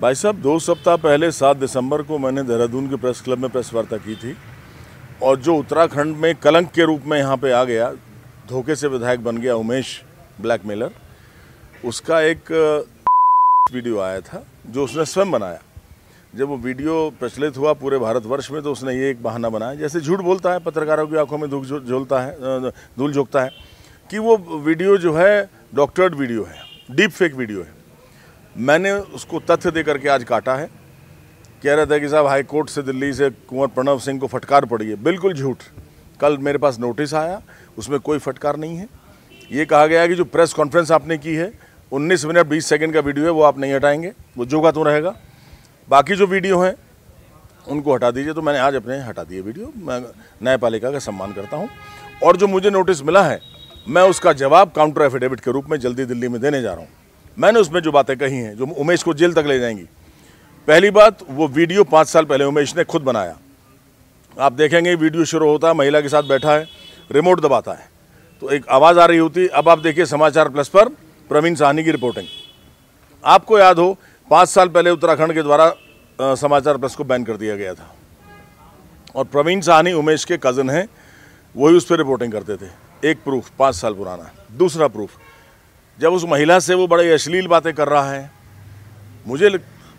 भाई साहब दो सप्ताह पहले सात दिसंबर को मैंने देहरादून के प्रेस क्लब में प्रेस वार्ता की थी और जो उत्तराखंड में कलंक के रूप में यहाँ पे आ गया धोखे से विधायक बन गया उमेश ब्लैकमेलर उसका एक वीडियो आया था जो उसने स्वयं बनाया जब वो वीडियो प्रचलित हुआ पूरे भारतवर्ष में तो उसने ये एक बहाना बनाया जैसे झूठ बोलता है पत्रकारों की आंखों में धूल झोलता है धूल झोंकता है कि वो वीडियो जो है डॉक्टर्ड वीडियो है डीप फेक वीडियो है मैंने उसको तथ्य दे करके आज काटा है कह रहा था कि साहब हाई कोर्ट से दिल्ली से कुंवर प्रणव सिंह को फटकार पड़ी है बिल्कुल झूठ कल मेरे पास नोटिस आया उसमें कोई फटकार नहीं है ये कहा गया है कि जो प्रेस कॉन्फ्रेंस आपने की है 19 मिनट 20 सेकंड का वीडियो है वो आप नहीं हटाएंगे वो जो का तो रहेगा बाकी जो वीडियो हैं उनको हटा दीजिए तो मैंने आज अपने हटा दिए वीडियो मैं न्यायपालिका का सम्मान करता हूँ और जो मुझे नोटिस मिला है मैं उसका जवाब काउंटर एफिडेविट के रूप में जल्दी दिल्ली में देने जा रहा हूँ मैंने उसमें जो बातें कही हैं जो उमेश को जेल तक ले जाएंगी पहली बात वो वीडियो पाँच साल पहले उमेश ने खुद बनाया आप देखेंगे वीडियो शुरू होता है महिला के साथ बैठा है रिमोट दबाता है तो एक आवाज़ आ रही होती अब आप देखिए समाचार प्लस पर प्रवीण साहनी की रिपोर्टिंग आपको याद हो पाँच साल पहले उत्तराखंड के द्वारा समाचार प्लस को बैन कर दिया गया था और प्रवीण साहनी उमेश के कज़न हैं वही उस पर रिपोर्टिंग करते थे एक प्रूफ पाँच साल पुराना दूसरा प्रूफ जब उस महिला से वो बड़े अश्लील बातें कर रहा है मुझे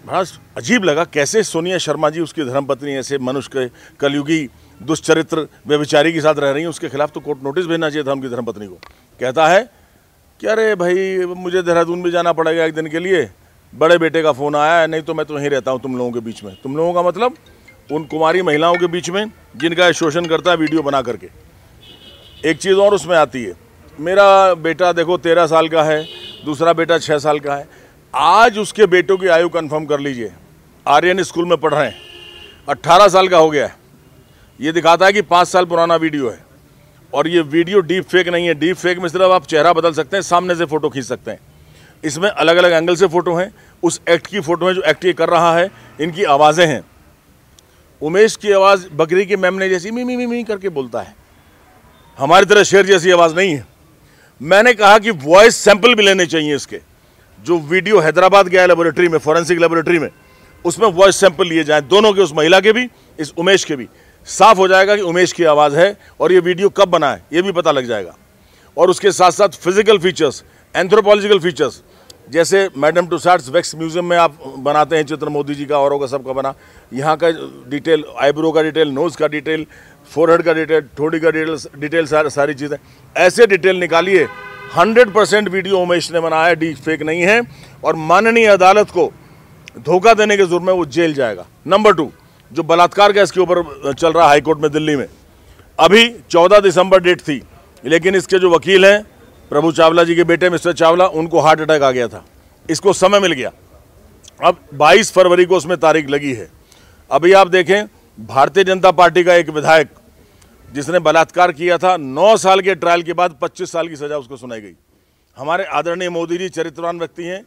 बड़ा अजीब लगा कैसे सोनिया शर्मा जी उसकी धर्मपत्नी ऐसे मनुष्य के कलयुगी दुष्चरित्र व्यविचारी के साथ रह रही हैं उसके खिलाफ तो कोर्ट नोटिस भेजना चाहिए था उनकी धर्मपत्नी को कहता है कि अरे भाई मुझे देहरादून भी जाना पड़ेगा एक दिन के लिए बड़े बेटे का फ़ोन आया है नहीं तो मैं तो यहीं रहता हूँ तुम लोगों के बीच में तुम लोगों का मतलब उन कुमारी महिलाओं के बीच में जिनका शोषण करता है वीडियो बना करके एक चीज़ और उसमें आती है मेरा बेटा देखो तेरह साल का है दूसरा बेटा छः साल का है आज उसके बेटों की आयु कंफर्म कर लीजिए आर्यन स्कूल में पढ़ रहे हैं अट्ठारह साल का हो गया है ये दिखाता है कि पाँच साल पुराना वीडियो है और ये वीडियो डीप फेक नहीं है डीप फेक में सिर्फ आप चेहरा बदल सकते हैं सामने से फ़ोटो खींच सकते हैं इसमें अलग अलग एंगल से फ़ोटो हैं उस एक्ट की फ़ोटो हैं जो एक्ट ये कर रहा है इनकी आवाज़ें हैं उमेश की आवाज़ बकरी के मैम ने जैसी मी मी मी मी करके बोलता है हमारी तरह शेर जैसी आवाज़ नहीं है मैंने कहा कि वॉइस सैंपल भी लेने चाहिए इसके जो वीडियो हैदराबाद गया लेबोरेटरी में फॉरेंसिक लेबोरेटरी में उसमें वॉइस सैंपल लिए जाएं दोनों के उस महिला के भी इस उमेश के भी साफ हो जाएगा कि उमेश की आवाज़ है और ये वीडियो कब बना है ये भी पता लग जाएगा और उसके साथ साथ फिजिकल फीचर्स एंथ्रोपोलॉजिकल फीचर्स जैसे मैडम टुसार्ट्स वैक्स म्यूजियम में आप बनाते हैं चित्र मोदी जी का औरों का सबका बना यहाँ का डिटेल आईब्रो का डिटेल नोज का डिटेल फोरहेड का डिटेल थोड़ी का डिटेल डिटेल सार, सारी चीज़ें ऐसे डिटेल निकालिए 100 परसेंट वीडियो उमेश ने बनाया डी फेक नहीं है और माननीय अदालत को धोखा देने के जुर्म में वो जेल जाएगा नंबर टू जो बलात्कार का इसके ऊपर चल रहा हाईकोर्ट में दिल्ली में अभी चौदह दिसंबर डेट थी लेकिन इसके जो वकील हैं प्रभु चावला जी के बेटे मिस्टर चावला उनको हार्ट अटैक आ गया था इसको समय मिल गया अब 22 फरवरी को उसमें तारीख लगी है अभी आप देखें भारतीय जनता पार्टी का एक विधायक जिसने बलात्कार किया था 9 साल के ट्रायल के बाद 25 साल की सज़ा उसको सुनाई गई हमारे आदरणीय मोदी जी चरित्रवान व्यक्ति हैं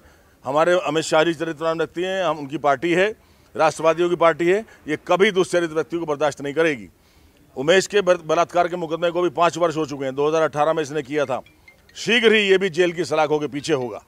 हमारे अमित शाह जी चरित्रवान व्यक्ति हैं हम उनकी पार्टी है राष्ट्रवादियों की पार्टी है ये कभी दुष्चरित व्यक्तियों को बर्दाश्त नहीं करेगी उमेश के बलात्कार के मुकदमे को भी पाँच वर्ष हो चुके हैं 2018 में इसने किया था शीघ्र ही ये भी जेल की सलाखों के पीछे होगा